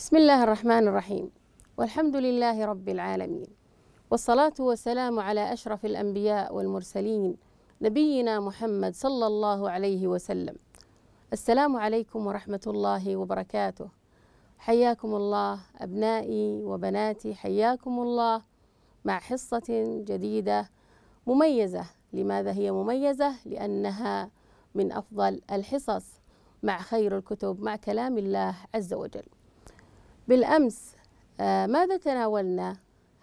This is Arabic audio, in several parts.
بسم الله الرحمن الرحيم والحمد لله رب العالمين والصلاة والسلام على أشرف الأنبياء والمرسلين نبينا محمد صلى الله عليه وسلم السلام عليكم ورحمة الله وبركاته حياكم الله أبنائي وبناتي حياكم الله مع حصة جديدة مميزة لماذا هي مميزة؟ لأنها من أفضل الحصص مع خير الكتب مع كلام الله عز وجل بالأمس آه، ماذا تناولنا؟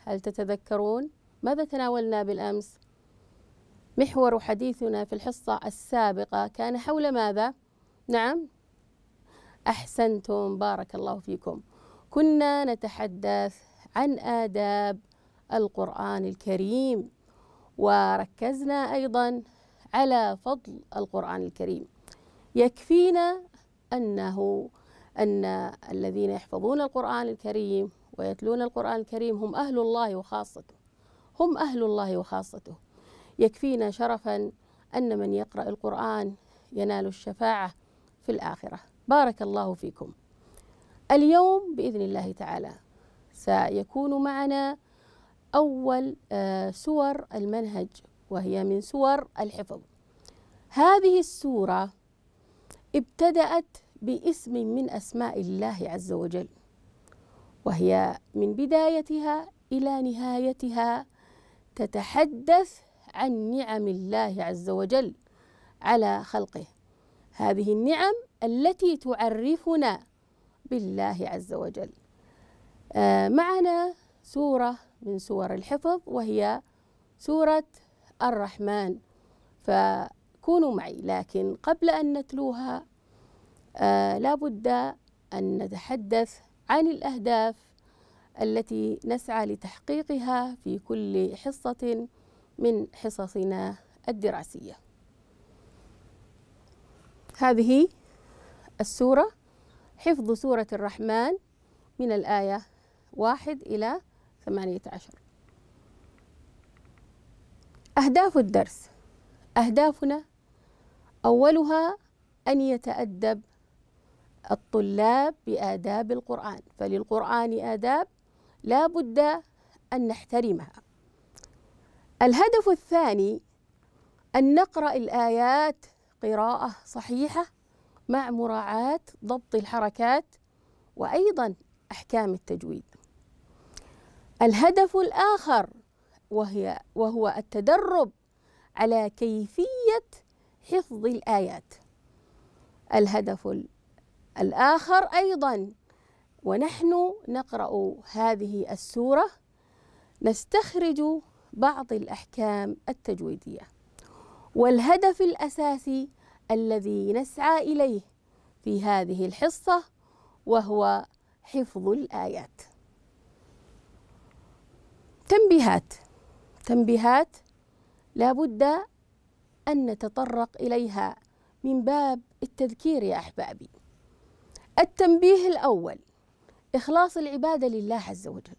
هل تتذكرون؟ ماذا تناولنا بالأمس؟ محور حديثنا في الحصة السابقة كان حول ماذا؟ نعم أحسنتم بارك الله فيكم كنا نتحدث عن آداب القرآن الكريم وركزنا أيضا على فضل القرآن الكريم يكفينا أنه أن الذين يحفظون القرآن الكريم ويتلون القرآن الكريم هم أهل الله وخاصته هم أهل الله وخاصته يكفينا شرفا أن من يقرأ القرآن ينال الشفاعة في الآخرة بارك الله فيكم اليوم بإذن الله تعالى سيكون معنا أول آه، سور المنهج وهي من سور الحفظ هذه السورة ابتدأت باسم من أسماء الله عز وجل وهي من بدايتها إلى نهايتها تتحدث عن نعم الله عز وجل على خلقه هذه النعم التي تعرفنا بالله عز وجل آه، معنا سورة من سور الحفظ وهي سورة الرحمن فكونوا معي لكن قبل أن نتلوها آه لابد أن نتحدث عن الأهداف التي نسعى لتحقيقها في كل حصة من حصصنا الدراسية هذه السورة حفظ سورة الرحمن من الآية واحد إلى ثمانية عشر أهداف الدرس أهدافنا أولها أن يتأدب الطلاب بآداب القرآن فللقرآن آداب لا بد أن نحترمها الهدف الثاني أن نقرأ الآيات قراءة صحيحة مع مراعاة ضبط الحركات وأيضا أحكام التجويد الهدف الآخر وهي وهو التدرب على كيفية حفظ الآيات الهدف الآخر أيضا ونحن نقرأ هذه السورة نستخرج بعض الأحكام التجويدية والهدف الأساسي الذي نسعى إليه في هذه الحصة وهو حفظ الآيات تنبيهات تنبيهات لا بد أن نتطرق إليها من باب التذكير يا أحبابي التنبيه الأول إخلاص العبادة لله عز وجل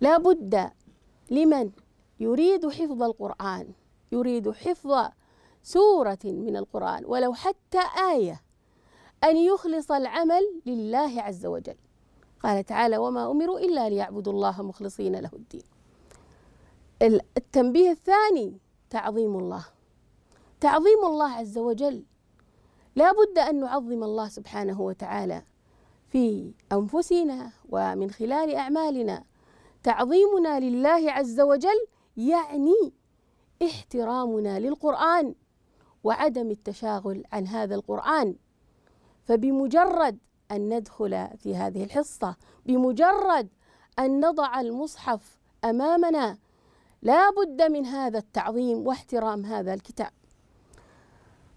لا بد لمن يريد حفظ القرآن يريد حفظ سورة من القرآن ولو حتى آية أن يخلص العمل لله عز وجل قال تعالى وما أمروا إلا ليعبدوا الله مخلصين له الدين التنبيه الثاني تعظيم الله تعظيم الله عز وجل لا بد أن نعظم الله سبحانه وتعالى في أنفسنا ومن خلال أعمالنا تعظيمنا لله عز وجل يعني احترامنا للقرآن وعدم التشاغل عن هذا القرآن فبمجرد أن ندخل في هذه الحصة بمجرد أن نضع المصحف أمامنا لا بد من هذا التعظيم واحترام هذا الكتاب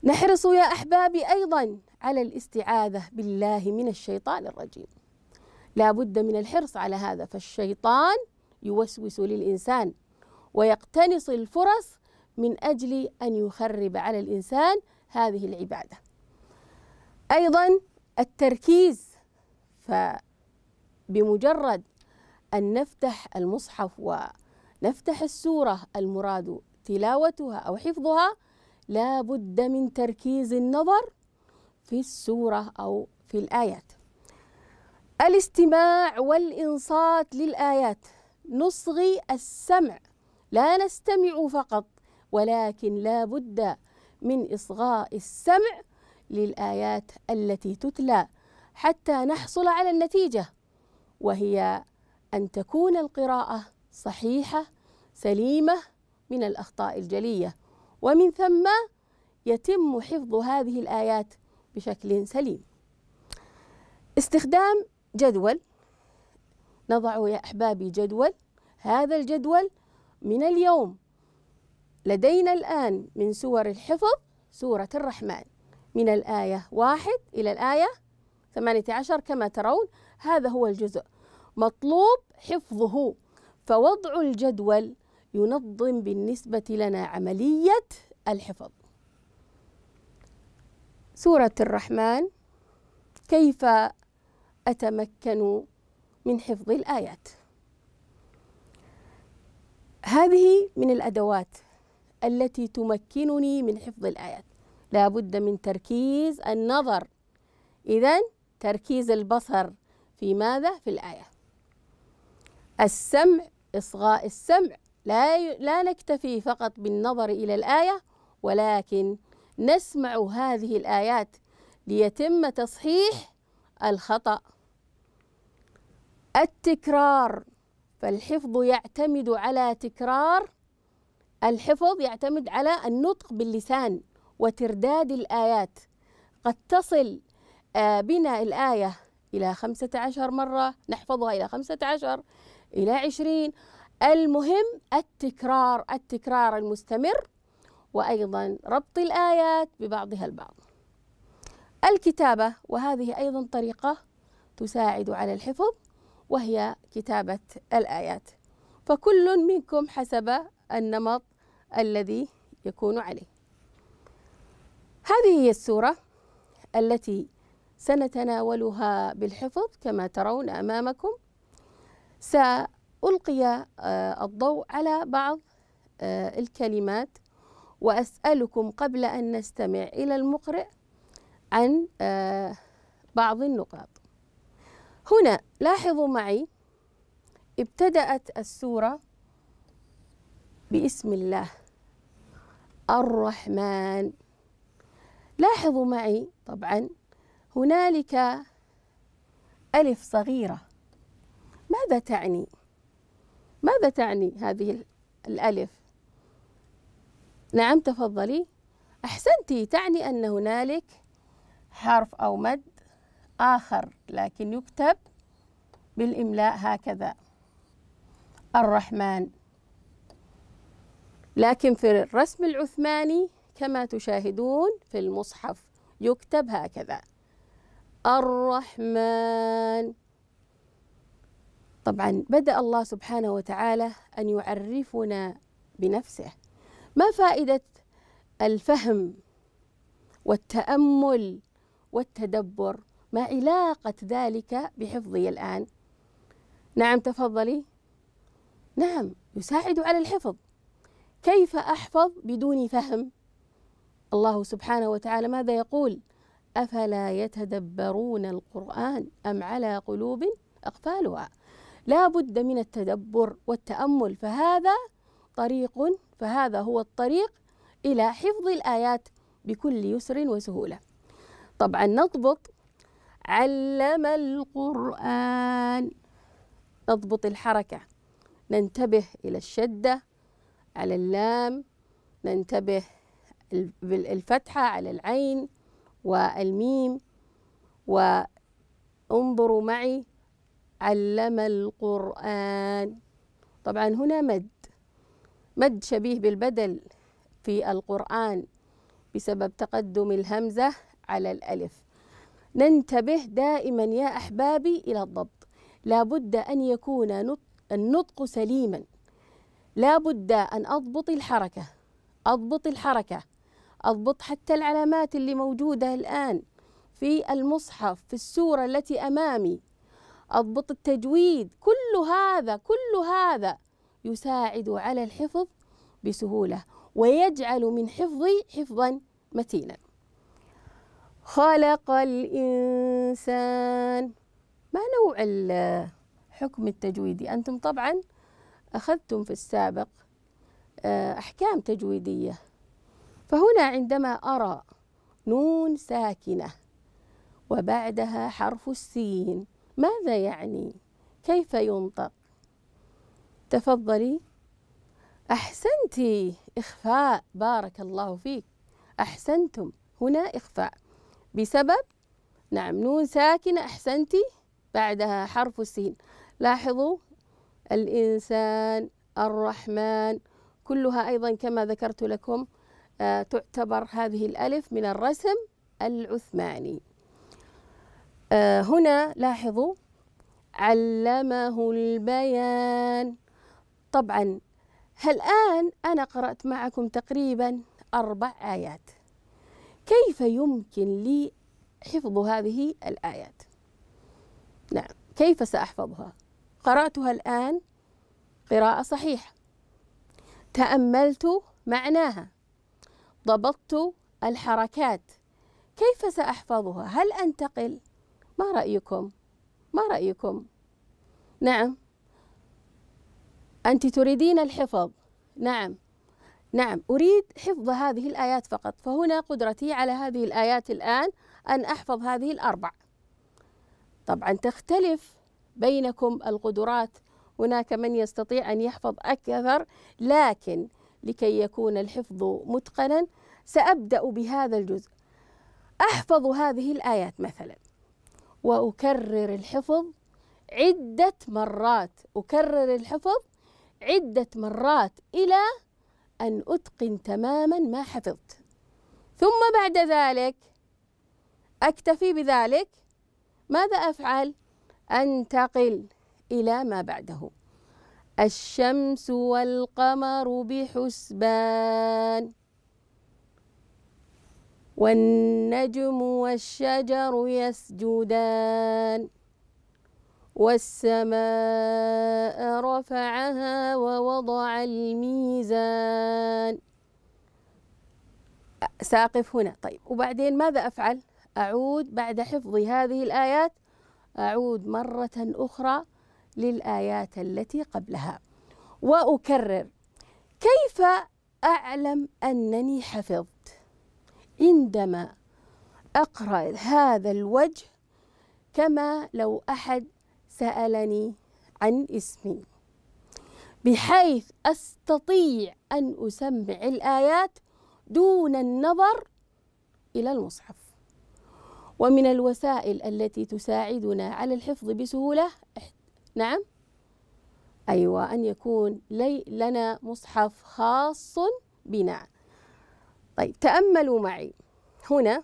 نحرص يا أحبابي أيضا على الاستعاذة بالله من الشيطان الرجيم لا بد من الحرص على هذا فالشيطان يوسوس للإنسان ويقتنص الفرص من أجل أن يخرب على الإنسان هذه العبادة أيضا التركيز فبمجرد أن نفتح المصحف ونفتح السورة المراد تلاوتها أو حفظها لا بد من تركيز النظر في السورة أو في الآيات الاستماع والإنصات للآيات نصغي السمع لا نستمع فقط ولكن لا بد من إصغاء السمع للآيات التي تتلى حتى نحصل على النتيجة وهي أن تكون القراءة صحيحة سليمة من الأخطاء الجلية ومن ثم يتم حفظ هذه الآيات بشكل سليم استخدام جدول نضع يا أحبابي جدول هذا الجدول من اليوم لدينا الآن من سور الحفظ سورة الرحمن من الآية واحد إلى الآية ثمانية عشر كما ترون هذا هو الجزء مطلوب حفظه فوضع الجدول ينظم بالنسبة لنا عملية الحفظ سورة الرحمن كيف أتمكن من حفظ الآيات هذه من الأدوات التي تمكنني من حفظ الآيات لا بد من تركيز النظر إذا تركيز البصر في ماذا في الآية السمع إصغاء السمع لا لا نكتفي فقط بالنظر الى الايه ولكن نسمع هذه الايات ليتم تصحيح الخطا التكرار فالحفظ يعتمد على تكرار الحفظ يعتمد على النطق باللسان وترداد الآيات قد تصل آه، بنا الآية إلى خمسة عشر مرة نحفظها إلى خمسة عشر إلى عشرين المهم التكرار التكرار المستمر وأيضا ربط الآيات ببعضها البعض الكتابة وهذه أيضا طريقة تساعد على الحفظ وهي كتابة الآيات فكل منكم حسب النمط الذي يكون عليه هذه هي السورة التي سنتناولها بالحفظ كما ترون أمامكم سأ ألقي آه، الضوء على بعض آه، الكلمات وأسألكم قبل أن نستمع إلى المقرئ عن آه، بعض النقاط هنا لاحظوا معي ابتدأت السورة باسم الله الرحمن لاحظوا معي طبعا هنالك ألف صغيرة ماذا تعني؟ ماذا تعني هذه الألف؟ نعم تفضلي أحسنتي تعني أن هنالك حرف أو مد آخر لكن يكتب بالإملاء هكذا الرحمن لكن في الرسم العثماني كما تشاهدون في المصحف يكتب هكذا الرحمن طبعا بدأ الله سبحانه وتعالى أن يعرفنا بنفسه ما فائدة الفهم والتأمل والتدبر ما علاقة ذلك بحفظي الآن نعم تفضلي نعم يساعد على الحفظ كيف أحفظ بدون فهم الله سبحانه وتعالى ماذا يقول أفلا يتدبرون القرآن أم على قلوب أقفالها لا بد من التدبر والتأمل فهذا طريق فهذا هو الطريق إلى حفظ الآيات بكل يسر وسهولة طبعا نضبط علم القرآن نضبط الحركة ننتبه إلى الشدة على اللام ننتبه بالفتحة على العين والميم وانظروا معي علم القرآن طبعا هنا مد مد شبيه بالبدل في القرآن بسبب تقدم الهمزة على الألف ننتبه دائما يا أحبابي إلى الضبط لابد أن يكون النطق سليما لابد أن أضبط الحركة أضبط الحركة أضبط حتى العلامات اللي موجودة الآن في المصحف في السورة التي أمامي أضبط التجويد كل هذا كل هذا يساعد على الحفظ بسهولة ويجعل من حفظي حفظا متينا خلق الإنسان ما نوع الحكم التجويدي أنتم طبعا أخذتم في السابق آه، أحكام تجويدية فهنا عندما أرى نون ساكنة وبعدها حرف السين ماذا يعني كيف ينطق تفضلي احسنتي اخفاء بارك الله فيك احسنتم هنا اخفاء بسبب نعم نون ساكنه احسنتي بعدها حرف السين لاحظوا الانسان الرحمن كلها ايضا كما ذكرت لكم آه، تعتبر هذه الالف من الرسم العثماني آه، هنا لاحظوا علمه البيان طبعا الآن أنا قرأت معكم تقريبا أربع آيات كيف يمكن لي حفظ هذه الآيات نعم كيف سأحفظها قرأتها الآن قراءة صحيحة تأملت معناها ضبطت الحركات كيف سأحفظها هل أنتقل ما رأيكم ما رأيكم نعم أنت تريدين الحفظ نعم نعم أريد حفظ هذه الآيات فقط فهنا قدرتي على هذه الآيات الآن أن أحفظ هذه الأربع طبعا تختلف بينكم القدرات هناك من يستطيع أن يحفظ أكثر لكن لكي يكون الحفظ متقنا سأبدأ بهذا الجزء أحفظ هذه الآيات مثلاً وأكرر الحفظ عدة مرات أكرر الحفظ عدة مرات إلى أن أتقن تماما ما حفظت ثم بعد ذلك أكتفي بذلك ماذا أفعل؟ أنتقل إلى ما بعده الشمس والقمر بحسبان والنجم والشجر يسجدان والسماء رفعها ووضع الميزان ساقف هنا طيب وبعدين ماذا أفعل؟ أعود بعد حفظ هذه الآيات أعود مرة أخرى للآيات التي قبلها وأكرر كيف أعلم أنني حفظ عندما أقرأ هذا الوجه كما لو أحد سألني عن اسمي بحيث أستطيع أن أسمع الآيات دون النظر إلى المصحف ومن الوسائل التي تساعدنا على الحفظ بسهولة نعم أيوة أن يكون لنا مصحف خاص بنا طيب تأملوا معي هنا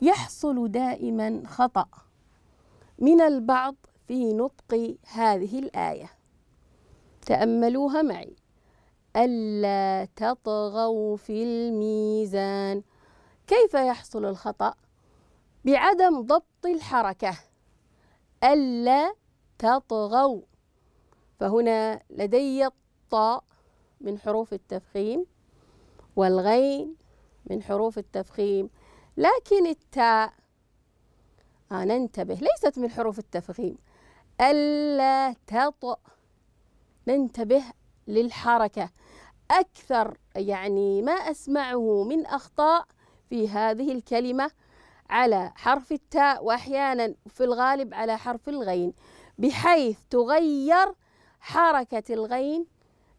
يحصل دائما خطأ من البعض في نطق هذه الآية تأملوها معي ألا تطغوا في الميزان كيف يحصل الخطأ؟ بعدم ضبط الحركة ألا تطغوا فهنا لدي الطاء من حروف التفخيم والغين من حروف التفخيم لكن التاء أنا ننتبه ليست من حروف التفخيم ألا تطأ ننتبه للحركة أكثر يعني ما أسمعه من أخطاء في هذه الكلمة على حرف التاء وأحيانا في الغالب على حرف الغين بحيث تغير حركة الغين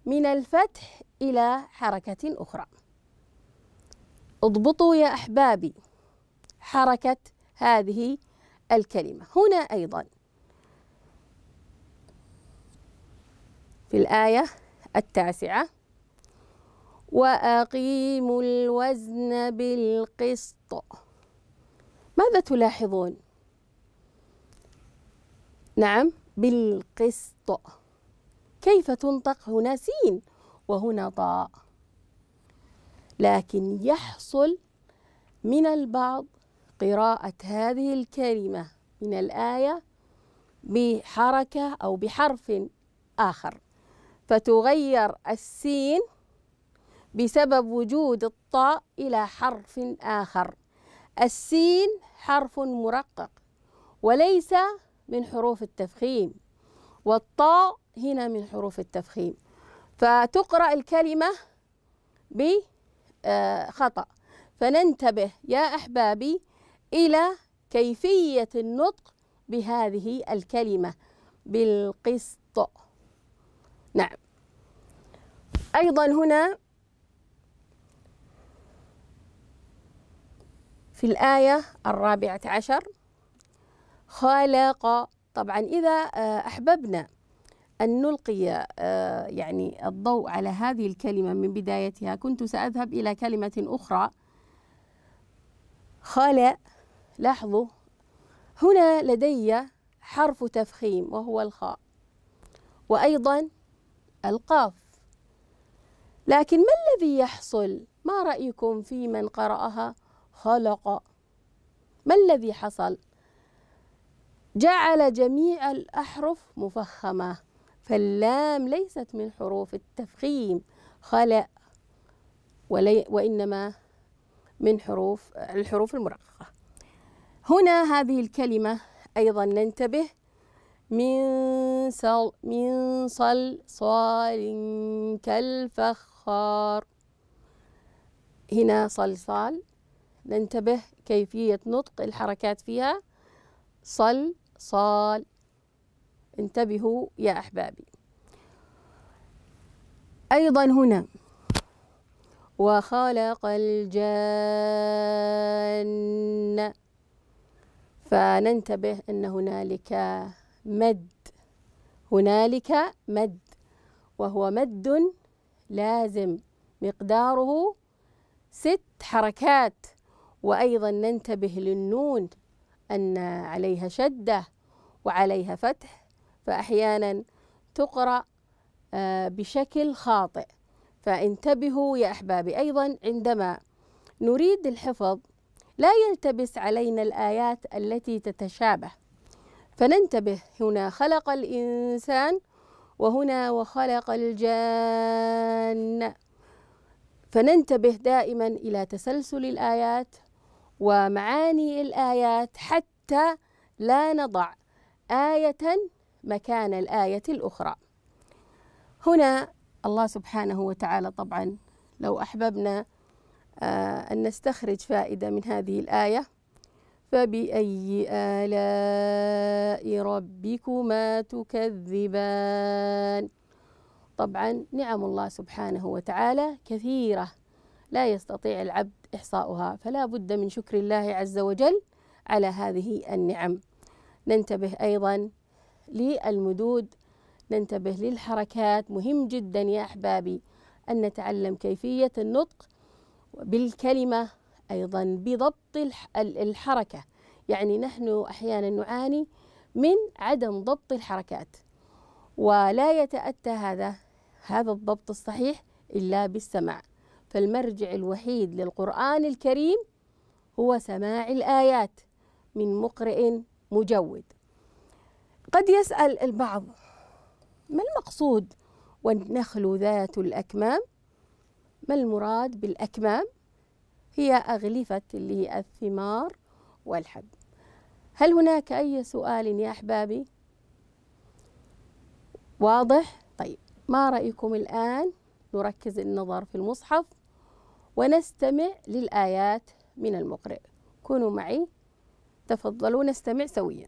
من الفتح إلى حركة أخرى اضبطوا يا أحبابي حركة هذه الكلمة هنا أيضا في الآية التاسعة وأقيموا الوزن بالقسط ماذا تلاحظون؟ نعم بالقسط كيف تنطق هنا سين وهنا طاء لكن يحصل من البعض قراءة هذه الكلمة من الآية بحركة أو بحرف آخر فتغير السين بسبب وجود الطاء إلى حرف آخر السين حرف مرقق وليس من حروف التفخيم والطاء هنا من حروف التفخيم فتقرأ الكلمة ب آه، خطأ فننتبه يا أحبابي إلى كيفية النطق بهذه الكلمة بالقسط نعم أيضا هنا في الآية الرابعة عشر خلق طبعا إذا آه، أحببنا أن نلقي آه، يعني الضوء على هذه الكلمة من بدايتها كنت سأذهب إلى كلمة أخرى خالة لاحظوا هنا لدي حرف تفخيم وهو الخاء وأيضا القاف لكن ما الذي يحصل ما رأيكم في من قرأها خلق ما الذي حصل جعل جميع الأحرف مفخمة فاللام ليست من حروف التفخيم خلأ ولي وإنما من حروف الحروف المرققة هنا هذه الكلمة أيضا ننتبه من صل من صل صال كالفخار هنا صلصال ننتبه كيفية نطق الحركات فيها صل صال انتبهوا يا أحبابي أيضا هنا وخلق الجان فننتبه أن هنالك مد هنالك مد وهو مد لازم مقداره ست حركات وأيضا ننتبه للنون أن عليها شدة وعليها فتح فأحيانا تقرأ آه، بشكل خاطئ فانتبهوا يا أحبابي أيضا عندما نريد الحفظ لا يلتبس علينا الآيات التي تتشابه فننتبه هنا خلق الإنسان وهنا وخلق الجن فننتبه دائما إلى تسلسل الآيات ومعاني الآيات حتى لا نضع آية مكان الآية الأخرى هنا الله سبحانه وتعالى طبعا لو أحببنا آه، أن نستخرج فائدة من هذه الآية فبأي آلاء ربكما تكذبان طبعا نعم الله سبحانه وتعالى كثيرة لا يستطيع العبد إحصاؤها فلا بد من شكر الله عز وجل على هذه النعم ننتبه أيضا للمدود ننتبه للحركات مهم جدا يا أحبابي أن نتعلم كيفية النطق بالكلمة أيضا بضبط الحركة يعني نحن أحيانا نعاني من عدم ضبط الحركات ولا يتأتى هذا هذا الضبط الصحيح إلا بالسمع فالمرجع الوحيد للقرآن الكريم هو سماع الآيات من مقرئ مجود قد يسأل البعض ما المقصود والنخل ذات الأكمام ما المراد بالأكمام هي أغلفة اللي هي الثمار والحب هل هناك أي سؤال يا أحبابي واضح طيب ما رأيكم الآن نركز النظر في المصحف ونستمع للآيات من المقرئ كونوا معي تفضلوا نستمع سوياً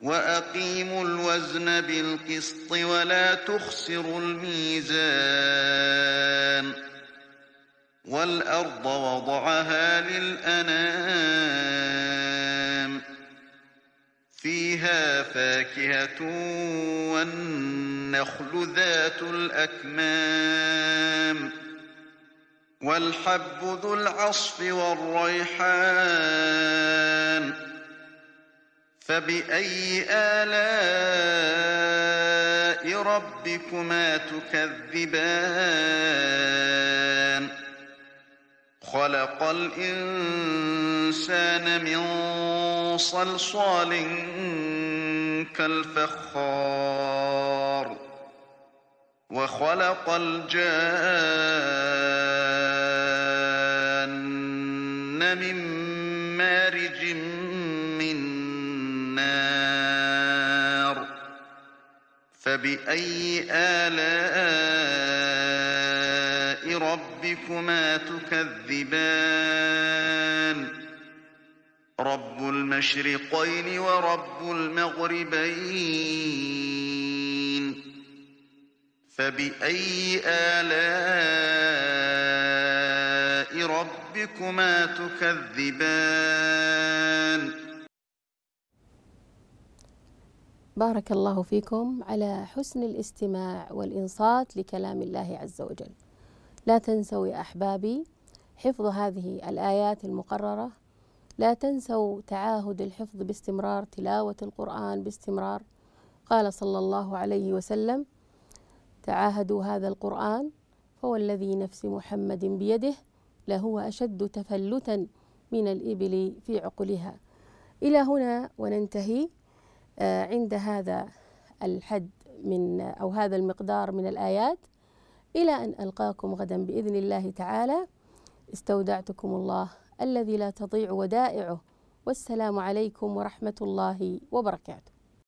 وأقيموا الوزن بالقسط ولا تخسروا الميزان والأرض وضعها للأنام فيها فاكهة والنخل ذات الأكمام والحب ذو العصف والريحان فبأي آلاء ربكما تكذبان خلق الإنسان من صلصال كالفخار وخلق الجان من مارج من النار فبأي آلاء ربكما تكذبان رب المشرقين ورب المغربين فبأي آلاء ربكما تكذبان بارك الله فيكم على حسن الاستماع والإنصات لكلام الله عز وجل لا تنسوا يا أحبابي حفظ هذه الآيات المقررة لا تنسوا تعاهد الحفظ باستمرار تلاوة القرآن باستمرار قال صلى الله عليه وسلم تعاهدوا هذا القرآن فوالذي الذي نفس محمد بيده لهو أشد تفلتا من الإبل في عقلها إلى هنا وننتهي آه، عند هذا الحد من أو هذا المقدار من الآيات إلى أن ألقاكم غدا بإذن الله تعالى استودعتكم الله الذي لا تضيع ودائعه والسلام عليكم ورحمة الله وبركاته